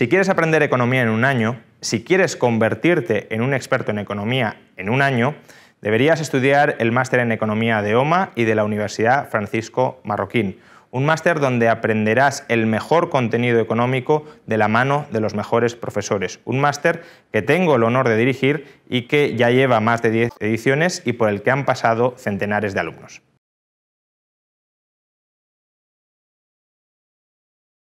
Si quieres aprender economía en un año, si quieres convertirte en un experto en economía en un año, deberías estudiar el máster en economía de OMA y de la Universidad Francisco Marroquín. Un máster donde aprenderás el mejor contenido económico de la mano de los mejores profesores. Un máster que tengo el honor de dirigir y que ya lleva más de 10 ediciones y por el que han pasado centenares de alumnos.